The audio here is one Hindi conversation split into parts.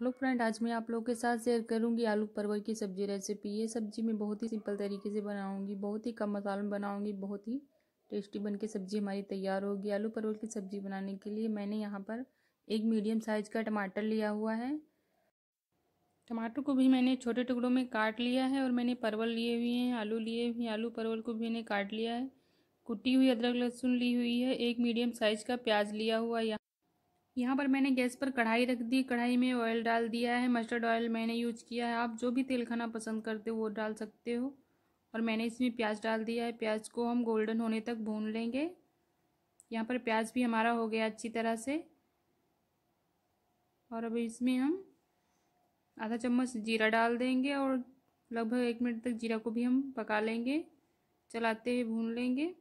हेलो फ्रेंड आज मैं आप लोग के साथ शेयर करूंगी आलू परवल की सब्जी रेसिपी ये सब्जी मैं बहुत ही सिंपल तरीके से बनाऊंगी बहुत ही कम मसालों में बनाऊंगी बहुत ही टेस्टी बन के सब्जी हमारी तैयार होगी आलू परवल की सब्जी बनाने के लिए मैंने यहाँ पर एक मीडियम साइज का टमाटर लिया हुआ है टमाटर को भी मैंने छोटे टुकड़ों में काट लिया है और मैंने परवल लिए हुए हैं आलू लिए हुए हैं आलू परवल को भी मैंने काट लिया है कुटी हुई अदरक लहसुन ली हुई है एक मीडियम साइज का प्याज लिया हुआ यहाँ यहाँ पर मैंने गैस पर कढ़ाई रख दी कढ़ाई में ऑयल डाल दिया है मस्टर्ड ऑयल मैंने यूज किया है आप जो भी तेल खाना पसंद करते हो वो डाल सकते हो और मैंने इसमें प्याज डाल दिया है प्याज को हम गोल्डन होने तक भून लेंगे यहाँ पर प्याज भी हमारा हो गया अच्छी तरह से और अब इसमें हम आधा चम्मच जीरा डाल देंगे और लगभग एक मिनट तक जीरा को भी हम पका लेंगे चलाते हुए भून लेंगे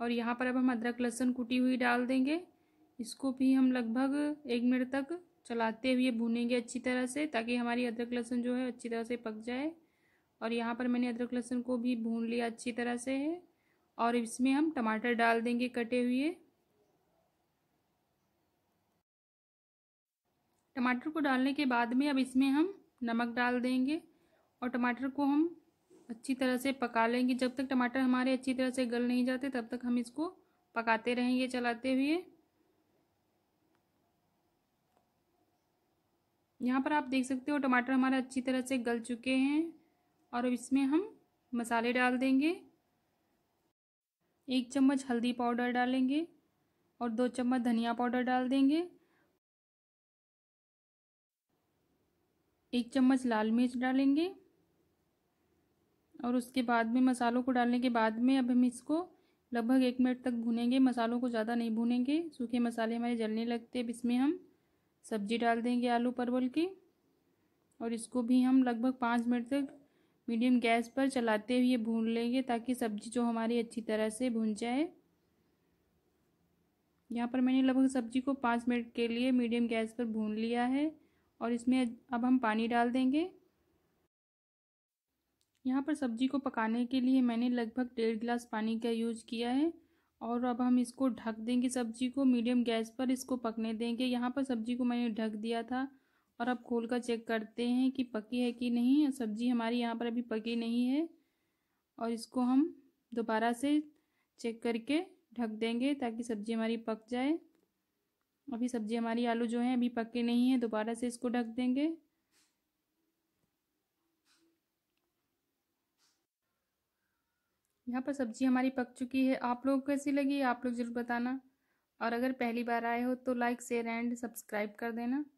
और यहाँ पर अब हम अदरक लहसुन कुटी हुई डाल देंगे इसको भी हम लगभग एक मिनट तक चलाते हुए भूनेंगे अच्छी तरह से ताकि हमारी अदरक लहसुन जो है अच्छी तरह से पक जाए और यहाँ पर मैंने अदरक लहसुन को भी भून लिया अच्छी तरह से है और इसमें हम टमाटर डाल देंगे कटे हुए टमाटर को डालने के बाद में अब इसमें हम नमक डाल देंगे और टमाटर को हम अच्छी तरह से पका लेंगे जब तक टमाटर हमारे अच्छी तरह से गल नहीं जाते तब तक हम इसको पकाते रहेंगे चलाते हुए यहाँ पर आप देख सकते हो टमाटर हमारे अच्छी तरह से गल चुके हैं और अब इसमें हम मसाले डाल देंगे एक चम्मच हल्दी पाउडर डालेंगे और दो चम्मच धनिया पाउडर डाल देंगे एक चम्मच लाल मिर्च डालेंगे और उसके बाद में मसालों को डालने के बाद में अब हम इसको लगभग एक मिनट तक भूनेंगे मसालों को ज़्यादा नहीं भूनेंगे सूखे मसाले हमारे जलने लगते अब इसमें हम सब्जी डाल देंगे आलू परवल की और इसको भी हम लगभग पाँच मिनट तक मीडियम गैस पर चलाते हुए भून लेंगे ताकि सब्जी जो हमारी अच्छी तरह से भून जाए यहाँ पर मैंने लगभग सब्जी को पाँच मिनट के लिए मीडियम गैस पर भून लिया है और इसमें अब हम पानी डाल देंगे यहाँ पर सब्जी को पकाने के लिए मैंने लगभग डेढ़ गिलास पानी का यूज किया है और अब हम इसको ढक देंगे सब्जी को मीडियम गैस पर इसको पकने देंगे यहाँ पर सब्जी को मैंने ढक दिया था और अब खोल कर चेक करते हैं कि पकी है कि नहीं सब्जी हमारी यहाँ पर अभी पकी नहीं है और इसको हम दोबारा से चेक करके ढक देंगे ताकि सब्जी हमारी पक जाए अभी सब्जी हमारी आलू जो है अभी पके नहीं है दोबारा से इसको ढक देंगे यहाँ पर सब्जी हमारी पक चुकी है आप लोगों को कैसी लगी आप लोग ज़रूर बताना और अगर पहली बार आए हो तो लाइक शेयर एंड सब्सक्राइब कर देना